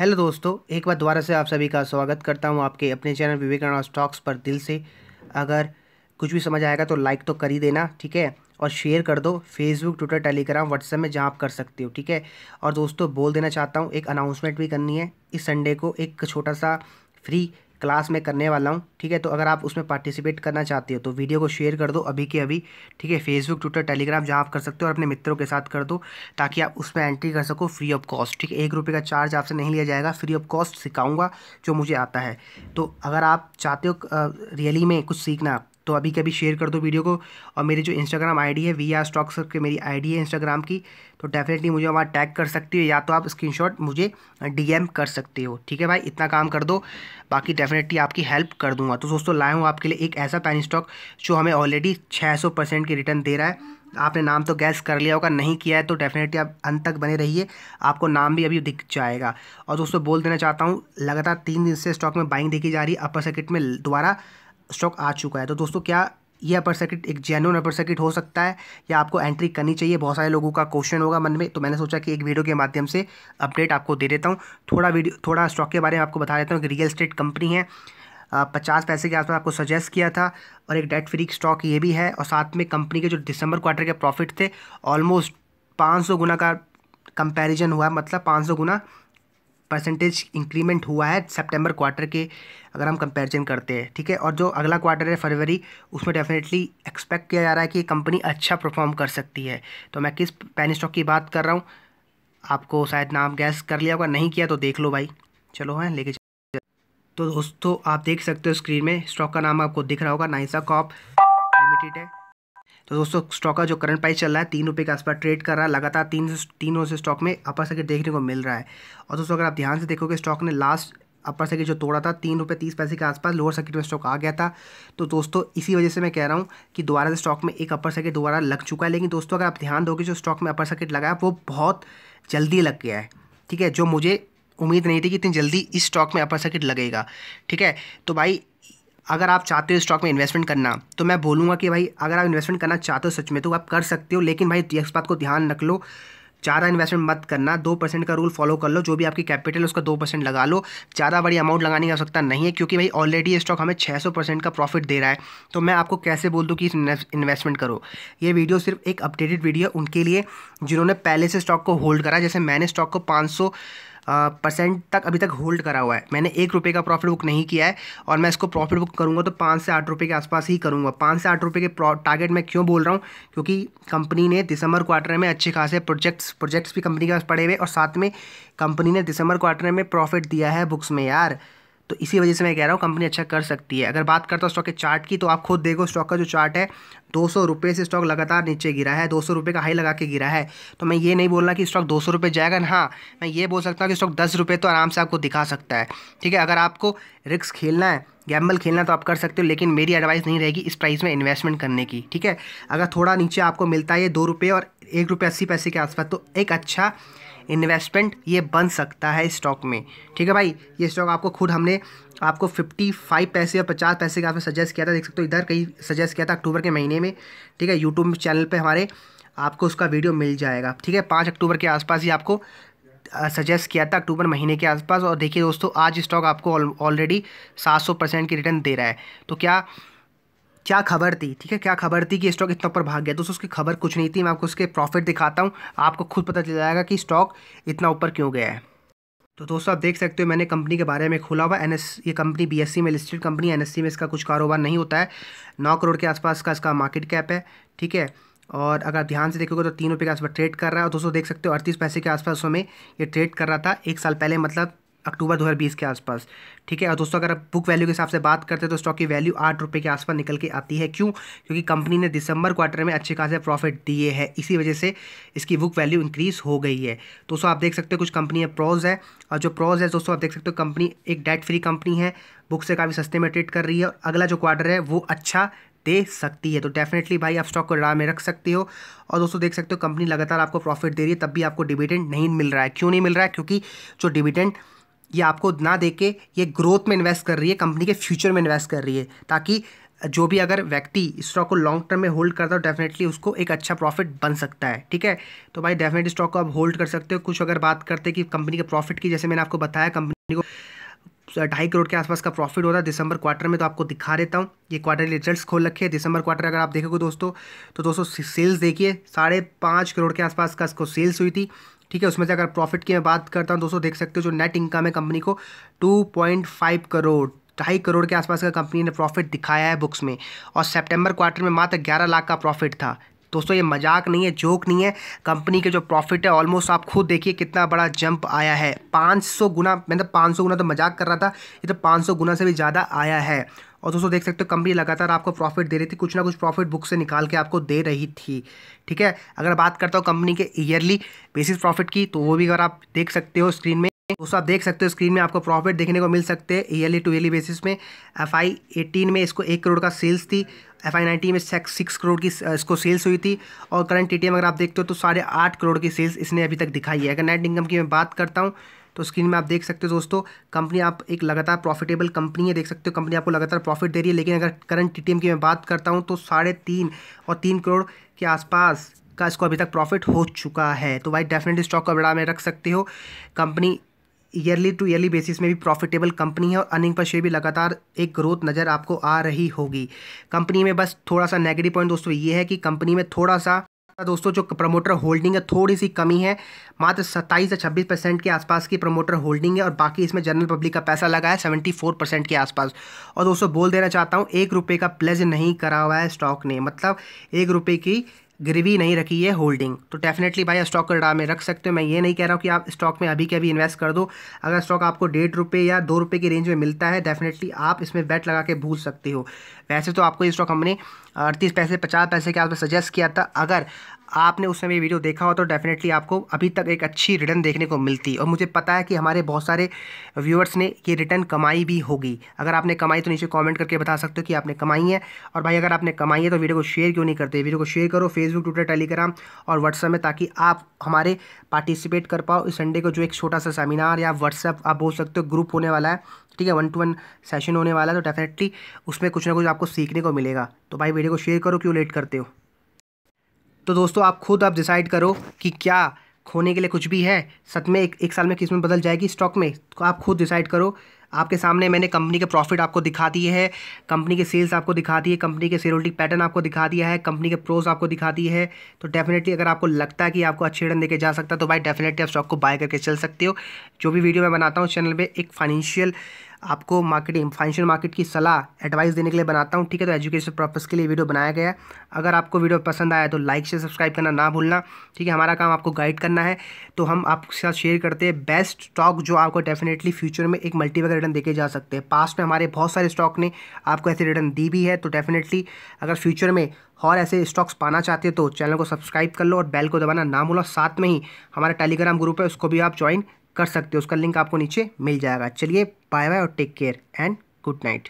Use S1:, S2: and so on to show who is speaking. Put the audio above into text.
S1: hello दोस्तों एक बार दोबारा से आप सभी का स्वागत करता हूं आपके अपने चैनल विवेकानंद स्टॉक्स पर दिल से अगर कुछ भी समझ आएगा तो लाइक तो कर ही देना ठीक है और शेयर कर दो फेसबुक ट्विटर टेलीग्राम व्हाट्सएप में जहाँ आप कर सकते हो ठीक है और दोस्तों बोल देना चाहता हूँ एक अनाउंसमेंट भी करनी है इस संडे को एक छोटा सा फ्री क्लास में करने वाला हूँ ठीक है तो अगर आप उसमें पार्टिसिपेट करना चाहते हो तो वीडियो को शेयर कर दो अभी के अभी ठीक है फेसबुक ट्विटर टेलीग्राम जहाँ आप कर सकते हो और अपने मित्रों के साथ कर दो ताकि आप उसमें एंट्री कर सको फ्री ऑफ कॉस्ट ठीक है एक रुपये का चार्ज आपसे नहीं लिया जाएगा फ्री ऑफ कॉस्ट सिखाऊंगा जो मुझे आता है तो अगर आप चाहते हो रियली में कुछ सीखना तो अभी कभी शेयर कर दो वीडियो को और मेरी जो इंस्टाग्राम आईडी है वी आर स्टॉक्स के मेरी आईडी है इंस्टाग्राम की तो डेफिनेटली मुझे वहाँ टैग कर सकती हो या तो आप स्क्रीनशॉट मुझे डीएम कर सकते हो ठीक है भाई इतना काम कर दो बाकी डेफिनेटली आपकी हेल्प कर दूंगा तो दोस्तों लाए हूँ आपके लिए एक ऐसा पैन स्टॉक जो हमें ऑलरेडी छः सौ परसेंट की रिटर्न दे रहा है आपने नाम तो गैस कर लिया होगा नहीं किया है तो डेफिनेटली आप अंत तक बने रहिए आपको नाम भी अभी दिख जाएगा और दोस्तों बोल देना चाहता हूँ लगातार तीन दिन से स्टॉक में बाइंग देखी जा रही है अपर सर्किट में दोबारा स्टॉक आ चुका है तो दोस्तों क्या ये अपर सर्किट एक जेनुअन अपर सर्किट हो सकता है या आपको एंट्री करनी चाहिए बहुत सारे लोगों का क्वेश्चन होगा मन में तो मैंने सोचा कि एक वीडियो के माध्यम से अपडेट आपको दे देता हूँ थोड़ा वीडियो थोड़ा स्टॉक के बारे में आपको बता देता हूँ कि रियल स्टेट कंपनी है पचास पैसे के आसपास आपको सजेस्ट किया था और एक डेट फ्री स्टॉक ये भी है और साथ में कंपनी के जो दिसंबर क्वार्टर के प्रॉफिट थे ऑलमोस्ट पाँच सौ गुना का कंपेरिजन हुआ मतलब पाँच सौ गुना परसेंटेज इंक्रीमेंट हुआ है सितंबर क्वार्टर के अगर हम कंपैरिजन करते हैं ठीक है और जो अगला क्वार्टर है फरवरी उसमें डेफिनेटली एक्सपेक्ट किया जा रहा है कि कंपनी अच्छा परफॉर्म कर सकती है तो मैं किस पैन स्टॉक की बात कर रहा हूँ आपको शायद नाम गैस कर लिया होगा नहीं किया तो देख लो भाई चलो हैं लेके तो दोस्तों आप देख सकते हो स्क्रीन में स्टॉक का नाम आपको दिख रहा होगा नाइसा कॉप लिमिटेड है तो दोस्तों स्टॉक का जो करंट प्राइस चल रहा है तीन रुपये के आसपास ट्रेड कर रहा है लगातार तीन तीनों से स्टॉक में अपर सर्किट देखने को मिल रहा है और दोस्तों अगर आप ध्यान से देखोगे स्टॉक ने लास्ट अपर सर्किट जो तोड़ा था तीन रुपये तीस पैसे के आसपास लोअर सर्किट में स्टॉक आ गया था तो दोस्तों इसी वजह से मैं कह रहा हूँ कि दोबारा से स्टॉक में एक अपर सर्किट दोबारा लग चुका है लेकिन दोस्तों अगर आप ध्यान दोगे जो स्टॉक में अपर सर्किट लगा है वो बहुत जल्दी लग गया है ठीक है जो मुझे उम्मीद नहीं थी कि इतनी जल्दी इस स्टॉक में अपर सर्किट लगेगा ठीक है तो भाई अगर आप चाहते हो स्टॉक में इन्वेस्टमेंट करना तो मैं बोलूँगा कि भाई अगर आप इन्वेस्टमेंट करना चाहते हो सच में तो आप कर सकते हो लेकिन भाई इस बात को ध्यान रख लो ज़्यादा इन्वेस्टमेंट मत करना दो परसेंट का रूल फॉलो कर लो जो भी आपकी कैपिटल है उसका दो परसेंट लगा लो ज़्यादा बड़ी अमाउंट लगाने की आवश्यकता नहीं है क्योंकि भाई ऑलरेडी ये स्टॉक हमें छः सौ परसेंट का प्रॉफिट दे रहा है तो मैं आपको कैसे बोल दूँ कि इन्वेस्टमेंट करो ये वीडियो सिर्फ एक अपडेटेड वीडियो उनके लिए जिन्होंने पहले से स्टॉक को होल्ड करा जैसे मैंने स्टॉक को पाँच परसेंट तक अभी तक होल्ड करा हुआ है मैंने एक रुपये का प्रॉफिट बुक नहीं किया है और मैं इसको प्रॉफिट बुक करूँगा तो पाँच से आठ रुपये के आसपास ही करूँगा पाँच से आठ रुपये के टारगेट मैं क्यों बोल रहा हूँ क्योंकि कंपनी ने दिसंबर क्वार्टर में अच्छे खासे प्रोजेक्ट्स प्रोजेक्ट्स भी कंपनी के पास पड़े हुए और साथ में कंपनी ने दिसंबर क्वार्टर में प्रॉफिट दिया है बुक्स में यार तो इसी वजह से मैं कह रहा हूँ कंपनी अच्छा कर सकती है अगर बात करता हूँ स्टॉक के चार्ट की तो आप खुद देखो स्टॉक का जो चार्ट है दो सौ रुपये से स्टॉक लगातार नीचे गिरा है दो सौ रुपये का हाई लगा के गिरा है तो मैं ये नहीं बोल रहा कि स्टॉक दो सौ रुपये जाएगा हाँ मैं ये बोल सकता हूँ कि स्टॉक दस रुपये तो आराम से आपको दिखा सकता है ठीक है अगर आपको रिक्स खेलना है गैम्बल खेलना तो आप कर सकते हो लेकिन मेरी एडवाइस नहीं रहेगी इस प्राइस में इन्वेस्टमेंट करने की ठीक है अगर थोड़ा नीचे आपको मिलता है दो रुपये और एक रुपये अस्सी पैसे के आसपास तो एक अच्छा इन्वेस्टमेंट ये बन सकता है स्टॉक में ठीक है भाई ये स्टॉक आपको खुद हमने आपको 55 पैसे और 50 पैसे का आपने सजेस्ट किया था देख सकते हो इधर कहीं सजेस्ट किया था अक्टूबर के महीने में ठीक है यूट्यूब चैनल पर हमारे आपको उसका वीडियो मिल जाएगा ठीक है पाँच अक्टूबर के आसपास ही आपको सजेस्ट किया था अक्टूबर महीने के आसपास और देखिए दोस्तों आज स्टॉक आपको ऑलरेडी 700 परसेंट की रिटर्न दे रहा है तो क्या क्या खबर थी ठीक है क्या खबर थी कि स्टॉक इतना ऊपर भाग गया दोस्तों उसकी खबर कुछ नहीं थी मैं आपको उसके प्रॉफिट दिखाता हूँ आपको खुद पता चल जाएगा कि स्टॉक इतना ऊपर क्यों गया है तो दोस्तों आप देख सकते हो मैंने कंपनी के बारे में खोला हुआ एन ये कंपनी बी में लिस्टेड कंपनी एन में इसका कुछ कारोबार नहीं होता है नौ करोड़ के आसपास का इसका मार्केट कैप है ठीक है और अगर ध्यान से देखोगे तो तीन रुपये के आसपास ट्रेड कर रहा है और दोस्तों देख सकते हो अड़तीस पैसे के आसपास हमें ये ट्रेड कर रहा था एक साल पहले मतलब अक्टूबर 2020 के आसपास ठीक है और दोस्तों अगर आप बुक वैल्यू के हिसाब से बात करते हैं तो स्टॉक की वैल्यू आठ रुपये के आसपास निकल के आती है क्यों क्योंकि कंपनी ने दिसंबर क्वार्टर में अच्छे खासे प्रॉफिट दिए हैं इसी वजह से इसकी बुक वैल्यू इंक्रीज़ हो गई है दोस्तों आप देख सकते हो कुछ कंपनी है प्रोज है और जो प्रोज है दोस्तों आप देख सकते हो कंपनी एक डेट फ्री कंपनी है बुक से काफ़ी सस्ते में ट्रेड कर रही है और अगला जो क्वार्टर है वो अच्छा दे सकती है तो डेफिनेटली भाई आप स्टॉक को राह में रख सकते हो और दोस्तों देख सकते हो कंपनी लगातार आपको प्रॉफिट दे रही है तब भी आपको डिविडेंड नहीं मिल रहा है क्यों नहीं मिल रहा है क्योंकि जो डिविडेंड ये आपको ना दे के ये ग्रोथ में इन्वेस्ट कर रही है कंपनी के फ्यूचर में इन्वेस्ट कर रही है ताकि जो भी अगर व्यक्ति स्टॉक को लॉन्ग टर्म में होल्ड करता है डेफिनेटली उसको एक अच्छा प्रॉफिट बन सकता है ठीक है तो भाई डेफिनेटली स्टॉक को आप होल्ड कर सकते हो कुछ अगर बात करते हैं कि कंपनी के प्रॉफिट की जैसे मैंने आपको बताया कंपनी को ढाई करोड़ के आसपास का प्रॉफिट हो रहा है दिसंबर क्वार्टर में तो आपको दिखा देता हूँ ये क्वार्टरली रिजल्ट्स खोल रखे हैं दिसंबर क्वार्टर अगर आप देखोगे दोस्तों तो दोस्तों सेल्स देखिए साढ़े पाँच करोड़ के आसपास का इसको सेल्स हुई थी ठीक है उसमें से अगर प्रॉफिट की मैं बात करता हूँ दोस्तों देख सकते हो जो नेट इनकम है कंपनी को टू पॉइंट फाइव करोड़ ढाई करोड़ के आसपास का कंपनी ने प्रॉफिट दिखाया है बुक्स में और सेप्टेम्बर क्वार्टर में मात्र ग्यारह लाख का प्रॉफिट था दोस्तों ये मजाक नहीं है जोक नहीं है कंपनी के जो प्रॉफिट है ऑलमोस्ट आप खुद देखिए कितना बड़ा जंप आया है 500 गुना मैंने तो 500 गुना तो मजाक कर रहा था ये तो 500 गुना से भी ज़्यादा आया है और दोस्तों देख सकते हो कंपनी लगातार आपको प्रॉफिट दे रही थी कुछ ना कुछ प्रॉफिट बुक से निकाल के आपको दे रही थी ठीक है अगर बात करता हूँ कंपनी के ईयरली बेसिस प्रॉफिट की तो वो भी अगर आप देख सकते हो स्क्रीन में दोस्तों आप देख सकते हो स्क्रीन में आपको प्रॉफिट देखने को मिल सकते हैं ईयरली टू ईयरली बेसिस में एफ आई एटीन में इसको एक करोड़ का सेल्स थी एफ आई नाइनटीन में सिक्स करोड़ की इसको सेल्स हुई थी और करंट टी अगर आप देखते हो तो साढ़े आठ करोड़ की सेल्स इसने अभी तक दिखाई है अगर नेट इनकम की मैं बात करता हूँ तो स्क्रीन में आप देख सकते हो दोस्तों कंपनी आप एक लगातार प्रॉफिटेबल कंपनी है देख सकते हो कंपनी आपको लगातार प्रॉफिट दे रही है लेकिन अगर करंट टी की मैं बात करता हूँ तो साढ़े तीन और तीन करोड़ के आसपास का इसको अभी तक प्रॉफिट हो चुका है तो भाई डेफिनेटली स्टॉक का बड़ा में रख सकते हो company yearly to yearly basis में भी प्रॉफिटेबल कंपनी है और अर्निंग पर शेयर भी लगातार एक ग्रोथ नज़र आपको आ रही होगी कंपनी में बस थोड़ा सा नेगेटिव पॉइंट दोस्तों ये है कि कंपनी में थोड़ा सा दोस्तों जो प्रमोटर होल्डिंग है थोड़ी सी कमी है मात्र सत्ताईस से छब्बीस परसेंट के आसपास की प्रमोटर होल्डिंग है और बाकी इसमें जनरल पब्लिक का पैसा लगा है सेवेंटी फोर परसेंट के आसपास और दोस्तों बोल देना चाहता हूँ एक रुपये का प्लेज नहीं करा हुआ है स्टॉक ने मतलब एक रुपये की गिरवी नहीं रखी है होल्डिंग तो डेफिनेटली भाई स्टॉक को डा में रख सकते हो मैं ये नहीं कह रहा हूँ कि आप स्टॉक में अभी के अभी इन्वेस्ट कर दो अगर स्टॉक आपको डेढ़ रुपये या दो रुपये की रेंज में मिलता है डेफिनेटली आप इसमें बैट लगा के भूल सकते हो वैसे तो आपको ये स्टॉक हमने अड़तीस पैसे पचास पैसे के आसपास सजेस्ट किया था अगर आपने उस समय वीडियो देखा हो तो डेफिनेटली आपको अभी तक एक अच्छी रिटर्न देखने को मिलती और मुझे पता है कि हमारे बहुत सारे व्यूअर्स ने ये रिटर्न कमाई भी होगी अगर आपने कमाई तो नीचे कमेंट करके बता सकते हो कि आपने कमाई है और भाई अगर आपने कमाई है तो वीडियो को शेयर क्यों नहीं करते वीडियो को शेयर करो फेसबुक ट्विटर टेलीग्राम और व्हाट्सएप में ताकि आप हमारे पार्टिसिपेट कर पाओ इस संडे को जो एक छोटा सा सेमिनार या व्हाट्सएप आप बोल सकते हो ग्रुप होने वाला है ठीक है वन टू वन सेशन होने वाला है तो डेफिनेटली उसमें कुछ ना कुछ आपको सीखने को मिलेगा तो भाई वीडियो को शेयर करो क्यों लेट करते हो तो दोस्तों आप खुद आप डिसाइड करो कि क्या खोने के लिए कुछ भी है सच में एक एक साल में किस में बदल जाएगी स्टॉक में तो आप खुद डिसाइड करो आपके सामने मैंने कंपनी के प्रॉफिट आपको दिखा दिए है कंपनी के सेल्स आपको दिखा दिए कंपनी के होल्डिंग पैटर्न आपको दिखा दिया है कंपनी के प्रोज आपको दिखा दिए है तो डेफिनेटली अगर आपको लगता है कि आपको अच्छे रिटर्न देके जा सकता है तो भाई डेफिनेटली आप स्टॉक को बाय करके चल सकते हो जो भी वीडियो मैं बनाता हूँ चैनल पर एक फाइनेंशियल आपको मार्केटिंग फाइनेंशियल मार्केट की सलाह एडवाइस देने के लिए बनाता हूँ ठीक है तो एजुकेशन पर्पज़ के लिए वीडियो बनाया गया है अगर आपको वीडियो पसंद आया तो लाइक से सब्सक्राइब करना ना भूलना ठीक है हमारा काम आपको गाइड करना है तो हम आपके साथ शेयर करते हैं बेस्ट स्टॉक जो आपको डेफिनेटली फ्यूचर में एक मल्टीपल रिटर्न देखे जा सकते हैं पास्ट में हमारे बहुत सारे स्टॉक ने आपको ऐसे रिटर्न दी भी है तो डेफिनेटली अगर फ्यूचर में और ऐसे स्टॉक्स पाना चाहते हो तो चैनल को सब्सक्राइब कर लो और बेल को दबाना ना भूलो साथ में ही हमारा टेलीग्राम ग्रुप है उसको भी आप ज्वाइन कर सकते हो उसका लिंक आपको नीचे मिल जाएगा चलिए बाय बाय और take care and good night